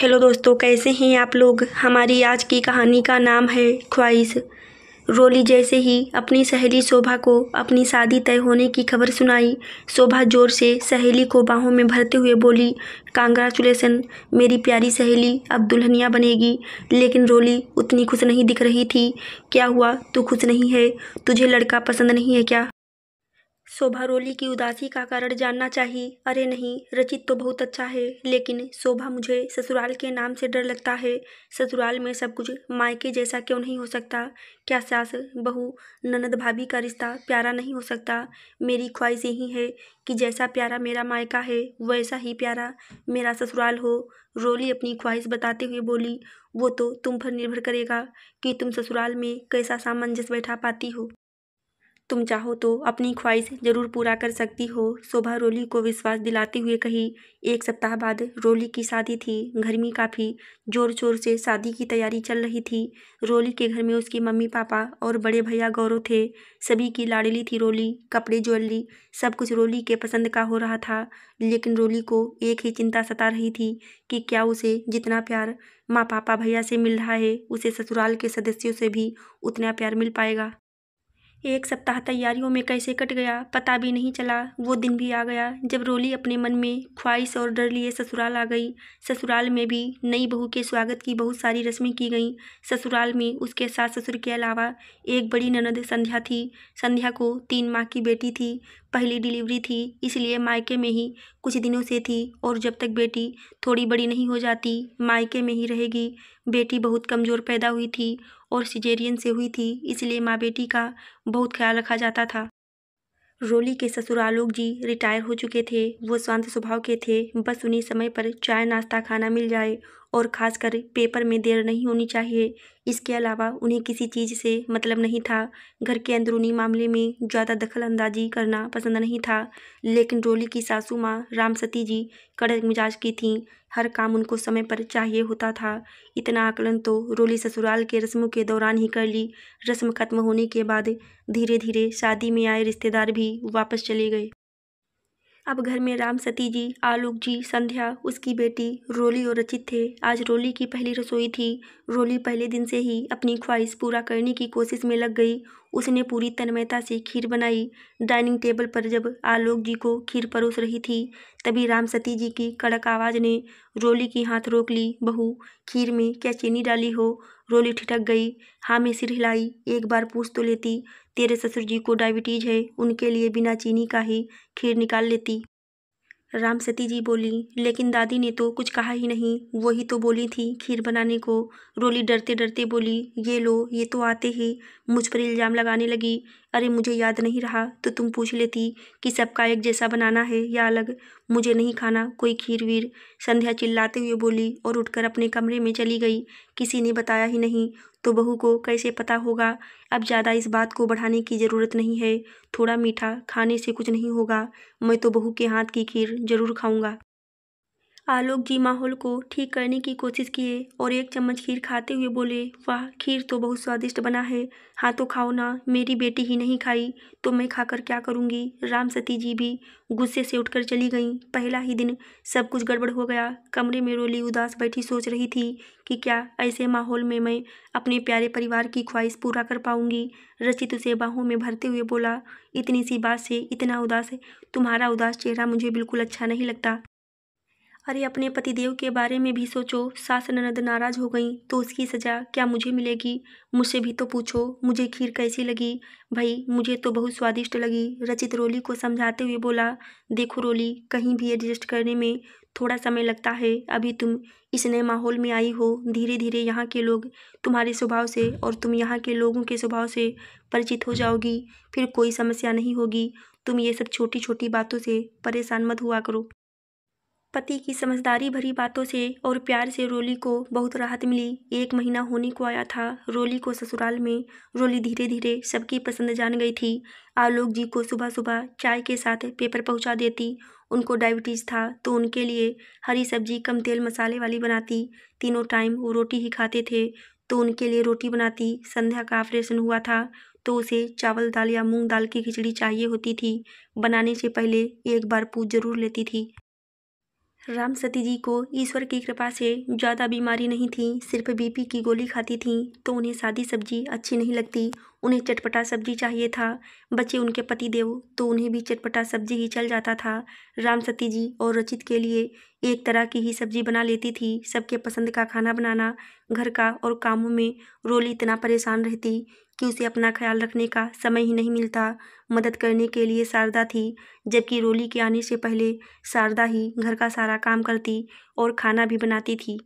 hello दोस्तों कैसे हैं आप लोग हमारी आज की कहानी का नाम है ख्वाहिश रोली जैसे ही अपनी सहेली शोभा को अपनी शादी तय होने की खबर सुनाई शोभा जोर से सहेली को बाहों में भरते हुए बोली कांग्रेचुलेसन मेरी प्यारी सहेली अब दुल्हनिया बनेगी लेकिन रोली उतनी खुश नहीं दिख रही थी क्या हुआ तू खुश नहीं है तुझे लड़का पसंद नहीं है क्या शोभा रोली की उदासी का कारण जानना चाहिए अरे नहीं रचित तो बहुत अच्छा है लेकिन शोभा मुझे ससुराल के नाम से डर लगता है ससुराल में सब कुछ मायके जैसा क्यों नहीं हो सकता क्या सास बहू ननद भाभी का रिश्ता प्यारा नहीं हो सकता मेरी ख्वाहिश यही है कि जैसा प्यारा मेरा मायका है वैसा ही प्यारा मेरा ससुराल हो रोली अपनी ख्वाहिश बताते हुए बोली वो तो तुम पर निर्भर करेगा कि तुम ससुराल में कैसा सामंजस्य बैठा पाती हो तुम चाहो तो अपनी ख्वाहिश जरूर पूरा कर सकती हो शोभा रोली को विश्वास दिलाते हुए कही एक सप्ताह बाद रोली की शादी थी घर में काफ़ी जोर शोर से शादी की तैयारी चल रही थी रोली के घर में उसकी मम्मी पापा और बड़े भैया गौरव थे सभी की लाडली थी रोली कपड़े ज्वेलरी सब कुछ रोली के पसंद का हो रहा था लेकिन रोली को एक ही चिंता सता रही थी कि क्या उसे जितना प्यार माँ पापा भैया से मिल रहा है उसे ससुराल के सदस्यों से भी उतना प्यार मिल पाएगा एक सप्ताह तैयारियों में कैसे कट गया पता भी नहीं चला वो दिन भी आ गया जब रोली अपने मन में ख्वाहिश और डर लिए ससुराल आ गई ससुराल में भी नई बहू के स्वागत की बहुत सारी रस्में की गईं ससुराल में उसके सास ससुर के अलावा एक बड़ी ननद संध्या थी संध्या को तीन माह की बेटी थी पहली डिलीवरी थी इसलिए मायके में ही कुछ दिनों से थी और जब तक बेटी थोड़ी बड़ी नहीं हो जाती मायके में ही रहेगी बेटी बहुत कमज़ोर पैदा हुई थी और सिजेरियन से हुई थी इसलिए माँ बेटी का बहुत ख्याल रखा जाता था रोली के ससुर आलोक जी रिटायर हो चुके थे वो शांत स्वभाव के थे बस उन्हें समय पर चाय नाश्ता खाना मिल जाए और ख़ासकर पेपर में देर नहीं होनी चाहिए इसके अलावा उन्हें किसी चीज़ से मतलब नहीं था घर के अंदरूनी मामले में ज़्यादा दखल अंदाजी करना पसंद नहीं था लेकिन रोली की सासू माँ राम सती जी कड़क मिजाज की थीं हर काम उनको समय पर चाहिए होता था इतना आकलन तो रोली ससुराल के रस्मों के दौरान ही कर ली रस्म खत्म होने के बाद धीरे धीरे शादी में आए रिश्तेदार भी वापस चले गए अब घर में राम सती जी आलोक जी संध्या उसकी बेटी रोली और रचित थे आज रोली की पहली रसोई थी रोली पहले दिन से ही अपनी ख्वाहिश पूरा करने की कोशिश में लग गई उसने पूरी तन्मयता से खीर बनाई डाइनिंग टेबल पर जब आलोक जी को खीर परोस रही थी तभी राम सती जी की कड़क आवाज़ ने रोली की हाथ रोक ली बहू खीर में क्या चीनी डाली हो रोली ठिठक गई हाँ मैं सिर हिलाई एक बार पूछ तो लेती तेरे ससुर जी को डायबिटीज़ है उनके लिए बिना चीनी का ही खीर निकाल लेती राम सती जी बोली लेकिन दादी ने तो कुछ कहा ही नहीं वही तो बोली थी खीर बनाने को रोली डरते डरते बोली ये लो ये तो आते ही मुझ पर इल्ज़ाम लगाने लगी अरे मुझे याद नहीं रहा तो तुम पूछ लेती कि सबका एक जैसा बनाना है या अलग मुझे नहीं खाना कोई खीर वीर संध्या चिल्लाते हुए बोली और उठकर अपने कमरे में चली गई किसी ने बताया ही नहीं तो बहू को कैसे पता होगा अब ज़्यादा इस बात को बढ़ाने की ज़रूरत नहीं है थोड़ा मीठा खाने से कुछ नहीं होगा मैं तो बहू के हाथ की खीर ज़रूर खाऊंगा आलोक जी माहौल को ठीक करने की कोशिश किए और एक चम्मच खीर खाते हुए बोले वाह खीर तो बहुत स्वादिष्ट बना है हाँ तो खाओ ना मेरी बेटी ही नहीं खाई तो मैं खाकर क्या करूँगी राम सती जी भी गुस्से से उठकर चली गईं पहला ही दिन सब कुछ गड़बड़ हो गया कमरे में रोली उदास बैठी सोच रही थी कि क्या ऐसे माहौल में मैं अपने प्यारे परिवार की ख्वाहिश पूरा कर पाऊँगी रचित उसे बाहों में भरते हुए बोला इतनी सी बात से इतना उदास है तुम्हारा उदास चेहरा मुझे बिल्कुल अच्छा नहीं लगता अरे अपने पतिदेव के बारे में भी सोचो सास ननद नाराज हो गई तो उसकी सज़ा क्या मुझे मिलेगी मुझसे भी तो पूछो मुझे खीर कैसी लगी भाई मुझे तो बहुत स्वादिष्ट लगी रचित रोली को समझाते हुए बोला देखो रोली कहीं भी एडजस्ट करने में थोड़ा समय लगता है अभी तुम इस नए माहौल में आई हो धीरे धीरे यहाँ के लोग तुम्हारे स्वभाव से और तुम यहाँ के लोगों के स्वभाव से परिचित हो जाओगी फिर कोई समस्या नहीं होगी तुम ये सब छोटी छोटी बातों से परेशान मत हुआ करो पति की समझदारी भरी बातों से और प्यार से रोली को बहुत राहत मिली एक महीना होने को आया था रोली को ससुराल में रोली धीरे धीरे सबकी पसंद जान गई थी आलोक जी को सुबह सुबह चाय के साथ पेपर पहुंचा देती उनको डायबिटीज़ था तो उनके लिए हरी सब्जी कम तेल मसाले वाली बनाती तीनों टाइम वो रोटी ही खाते थे तो उनके लिए रोटी बनाती संध्या का ऑपरेशन हुआ था तो उसे चावल दाल या मूंग दाल की खिचड़ी चाहिए होती थी बनाने से पहले एक बार पूछ जरूर लेती थी राम सती जी को ईश्वर की कृपा से ज़्यादा बीमारी नहीं थी सिर्फ बीपी की गोली खाती थी तो उन्हें सादी सब्जी अच्छी नहीं लगती उन्हें चटपटा सब्जी चाहिए था बच्चे उनके पति देव तो उन्हें भी चटपटा सब्जी ही चल जाता था राम सती जी और रचित के लिए एक तरह की ही सब्जी बना लेती थी सबके पसंद का खाना बनाना घर का और कामों में रोली इतना परेशान रहती कि उसे अपना ख्याल रखने का समय ही नहीं मिलता मदद करने के लिए शारदा थी जबकि रोली के आने से पहले शारदा ही घर का सारा काम करती और खाना भी बनाती थी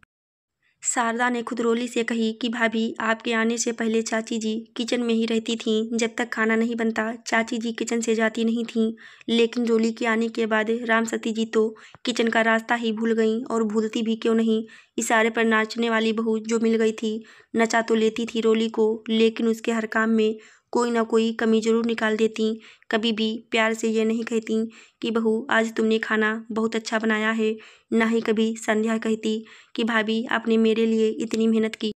शारदा ने खुद रोली से कही कि भाभी आपके आने से पहले चाची जी किचन में ही रहती थीं जब तक खाना नहीं बनता चाची जी किचन से जाती नहीं थीं लेकिन रोली के आने के बाद राम सती जी तो किचन का रास्ता ही भूल गईं और भूलती भी क्यों नहीं इशारे पर नाचने वाली बहू जो मिल गई थी नचा तो लेती थी रोली को लेकिन उसके हर काम में कोई ना कोई कमी ज़रूर निकाल देती कभी भी प्यार से यह नहीं कहती कि बहू आज तुमने खाना बहुत अच्छा बनाया है ना ही कभी संध्या कहती कि भाभी आपने मेरे लिए इतनी मेहनत की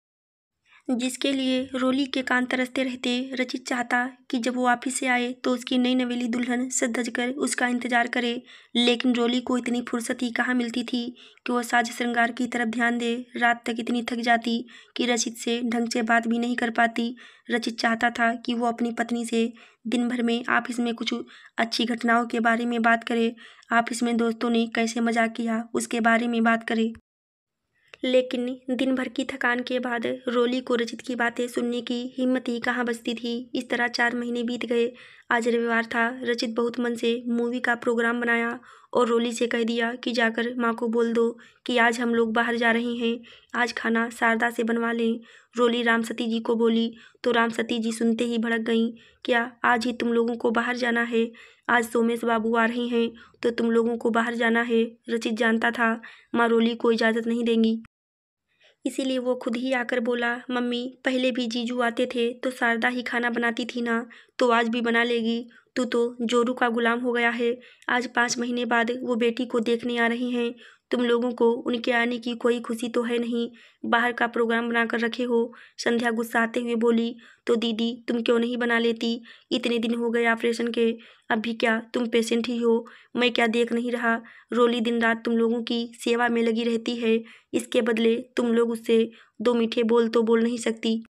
जिसके लिए रोली के कान तरसते रहते रचित चाहता कि जब वो वापिस से आए तो उसकी नई नवेली दुल्हन कर उसका इंतजार करे लेकिन रोली को इतनी फुर्सत ही कहाँ मिलती थी कि वह साज श्रृंगार की तरफ ध्यान दे रात तक इतनी थक जाती कि रचित से ढंग से बात भी नहीं कर पाती रचित चाहता था कि वो अपनी पत्नी से दिन भर में ऑफिस में कुछ अच्छी घटनाओं के बारे में बात करे आप में दोस्तों ने कैसे मजाक किया उसके बारे में बात करे लेकिन दिन भर की थकान के बाद रोली को रजित की बातें सुनने की हिम्मत ही कहाँ बचती थी इस तरह चार महीने बीत गए आज रविवार था रचित बहुत मन से मूवी का प्रोग्राम बनाया और रोली से कह दिया कि जाकर माँ को बोल दो कि आज हम लोग बाहर जा रहे हैं आज खाना शारदा से बनवा लें रोली राम सती जी को बोली तो राम सती जी सुनते ही भड़क गईं क्या आज ही तुम लोगों को बाहर जाना है आज सोमेश बाबू आ रहे हैं तो तुम लोगों को बाहर जाना है रचित जानता था माँ रोली को इजाज़त नहीं देंगी इसीलिए वो खुद ही आकर बोला मम्मी पहले भी जीजू आते थे तो शारदा ही खाना बनाती थी ना तो आज भी बना लेगी तू तो जोरू का गुलाम हो गया है आज पाँच महीने बाद वो बेटी को देखने आ रही हैं तुम लोगों को उनके आने की कोई खुशी तो है नहीं बाहर का प्रोग्राम बनाकर रखे हो संध्या गुस्साते हुए बोली तो दीदी तुम क्यों नहीं बना लेती इतने दिन हो गए ऑपरेशन के अभी क्या तुम पेशेंट ही हो मैं क्या देख नहीं रहा रोली दिन रात तुम लोगों की सेवा में लगी रहती है इसके बदले तुम लोग उससे दो मीठे बोल तो बोल नहीं सकती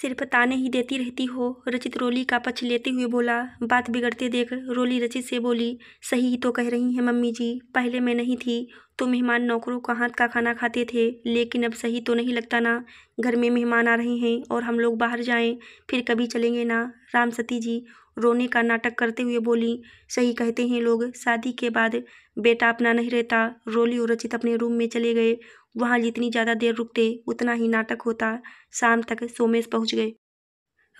सिर्फ ताने ही देती रहती हो रचित रोली का पक्ष लेते हुए बोला बात बिगड़ते देख रोली रचित से बोली सही ही तो कह रही हैं मम्मी जी पहले मैं नहीं थी तो मेहमान नौकरों का हाथ का खाना खाते थे लेकिन अब सही तो नहीं लगता ना घर में मेहमान आ रहे हैं और हम लोग बाहर जाएं फिर कभी चलेंगे ना राम सती जी रोने का नाटक करते हुए बोली सही कहते हैं लोग शादी के बाद बेटा अपना नहीं रहता रोली और रचित अपने रूम में चले गए वहाँ जितनी ज़्यादा देर रुकते उतना ही नाटक होता शाम तक सोमेश पहुँच गए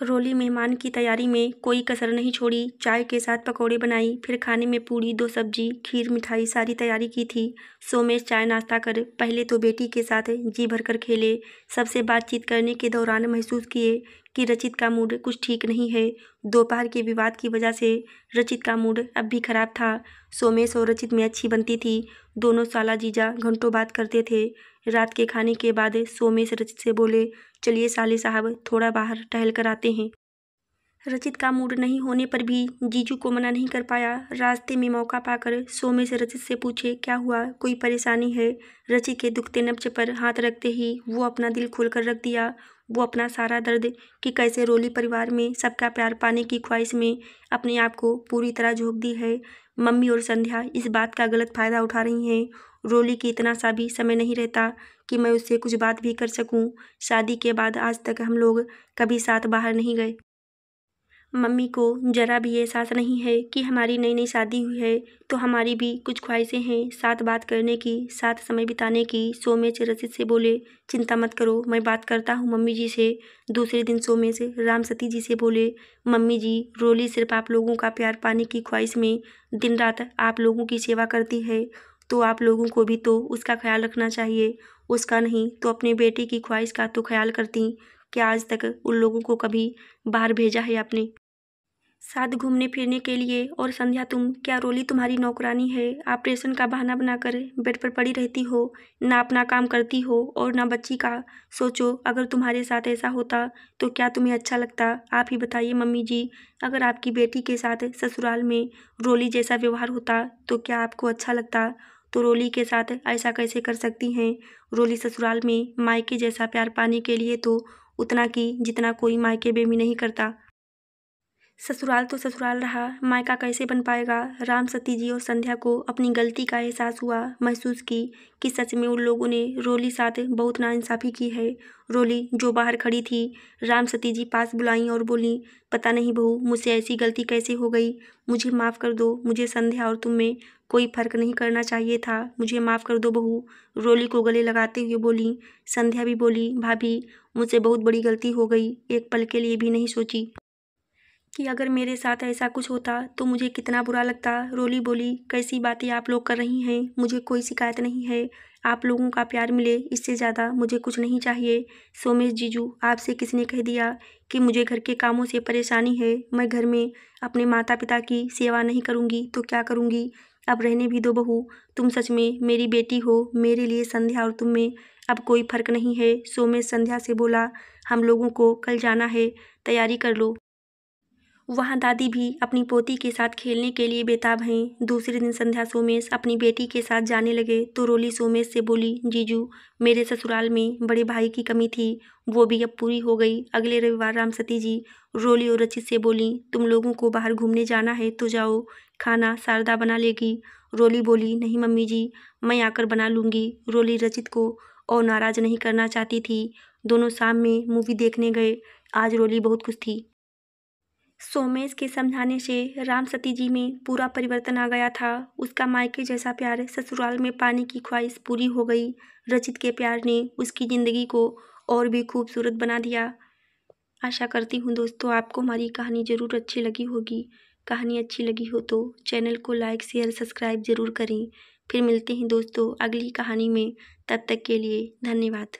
रोली मेहमान की तैयारी में कोई कसर नहीं छोड़ी चाय के साथ पकौड़े बनाई फिर खाने में पूड़ी दो सब्जी खीर मिठाई सारी तैयारी की थी सोमेश चाय नाश्ता कर पहले तो बेटी के साथ जी भरकर खेले सबसे बातचीत करने के दौरान महसूस किए कि रचित का मूड कुछ ठीक नहीं है दोपहर के विवाद की वजह से रचित का मूड अब भी खराब था सोमेश और रचित में अच्छी बनती थी दोनों साला जीजा घंटों बात करते थे रात के खाने के बाद सोमेश रचित से बोले चलिए साले साहब थोड़ा बाहर टहल कर आते हैं रचित का मूड नहीं होने पर भी जीजू को मना नहीं कर पाया रास्ते में मौका पाकर सोमे से रचित से पूछे क्या हुआ कोई परेशानी है रचित के दुखते नब्ज पर हाथ रखते ही वो अपना दिल खोलकर रख दिया वो अपना सारा दर्द कि कैसे रोली परिवार में सबका प्यार पाने की ख्वाहिश में अपने आप को पूरी तरह झोंक दी है मम्मी और संध्या इस बात का गलत फ़ायदा उठा रही हैं रोली की इतना सा भी समय नहीं रहता कि मैं उससे कुछ बात भी कर सकूं शादी के बाद आज तक हम लोग कभी साथ बाहर नहीं गए मम्मी को ज़रा भी एहसास नहीं है कि हमारी नई नई शादी हुई है तो हमारी भी कुछ ख्वाहिशें हैं साथ बात करने की साथ समय बिताने की सोमेश रशीद से बोले चिंता मत करो मैं बात करता हूँ मम्मी जी से दूसरे दिन सोमेश राम सती जी से बोले मम्मी जी रोली सिर्फ आप लोगों का प्यार पाने की ख्वाहिश में दिन रात आप लोगों की सेवा करती है तो आप लोगों को भी तो उसका ख्याल रखना चाहिए उसका नहीं तो अपने बेटे की ख्वाहिश का तो ख्याल करती क्या आज तक उन लोगों को कभी बाहर भेजा है आपने साथ घूमने फिरने के लिए और संध्या तुम क्या रोली तुम्हारी नौकरानी है ऑपरेशन का बहाना बनाकर बेड पर पड़ी रहती हो ना अपना काम करती हो और ना बच्ची का सोचो अगर तुम्हारे साथ ऐसा होता तो क्या तुम्हें अच्छा लगता आप ही बताइए मम्मी जी अगर आपकी बेटी के साथ ससुराल में रोली जैसा व्यवहार होता तो क्या आपको अच्छा लगता तो रोली के साथ ऐसा कैसे कर सकती हैं रोली ससुराल में मायके जैसा प्यार पाने के लिए तो उतना कि जितना कोई मायके बेबी नहीं करता ससुराल तो ससुराल रहा मायका कैसे बन पाएगा राम सती जी और संध्या को अपनी गलती का एहसास हुआ महसूस की कि सच में उन लोगों ने रोली साथ बहुत नाइंसाफ़ी की है रोली जो बाहर खड़ी थी राम सती जी पास बुलाई और बोली पता नहीं बहू मुझसे ऐसी गलती कैसे हो गई मुझे माफ़ कर दो मुझे संध्या और तुम में कोई फ़र्क नहीं करना चाहिए था मुझे माफ़ कर दो बहू रोली को गले लगाते हुए बोली संध्या भी बोली भाभी मुझसे बहुत बड़ी गलती हो गई एक पल के लिए भी नहीं सोची कि अगर मेरे साथ ऐसा कुछ होता तो मुझे कितना बुरा लगता रोली बोली कैसी बातें आप लोग कर रही हैं मुझे कोई शिकायत नहीं है आप लोगों का प्यार मिले इससे ज़्यादा मुझे कुछ नहीं चाहिए सोमेश जीजू आपसे किसने कह दिया कि मुझे घर के कामों से परेशानी है मैं घर में अपने माता पिता की सेवा नहीं करूँगी तो क्या करूँगी अब रहने भी दो बहू तुम सच में मेरी बेटी हो मेरे लिए संध्या और तुम में अब कोई फ़र्क नहीं है सोमेश संध्या से बोला हम लोगों को कल जाना है तैयारी कर लो वहाँ दादी भी अपनी पोती के साथ खेलने के लिए बेताब हैं दूसरे दिन संध्या सोमेश अपनी बेटी के साथ जाने लगे तो रोली सोमेश से बोली जीजू मेरे ससुराल में बड़े भाई की कमी थी वो भी अब पूरी हो गई अगले रविवार राम सती जी रोली और रचित से बोली तुम लोगों को बाहर घूमने जाना है तो जाओ खाना शारदा बना लेगी रोली बोली नहीं मम्मी जी मैं आकर बना लूँगी रोली रचित को और नाराज़ नहीं करना चाहती थी दोनों शाम में मूवी देखने गए आज रोली बहुत खुश थी सोमेश के समझाने से राम सती जी में पूरा परिवर्तन आ गया था उसका मायके जैसा प्यार ससुराल में पाने की ख्वाहिश पूरी हो गई रचित के प्यार ने उसकी ज़िंदगी को और भी खूबसूरत बना दिया आशा करती हूँ दोस्तों आपको हमारी कहानी ज़रूर अच्छी लगी होगी कहानी अच्छी लगी हो तो चैनल को लाइक शेयर सब्सक्राइब ज़रूर करें फिर मिलते हैं दोस्तों अगली कहानी में तब तक के लिए धन्यवाद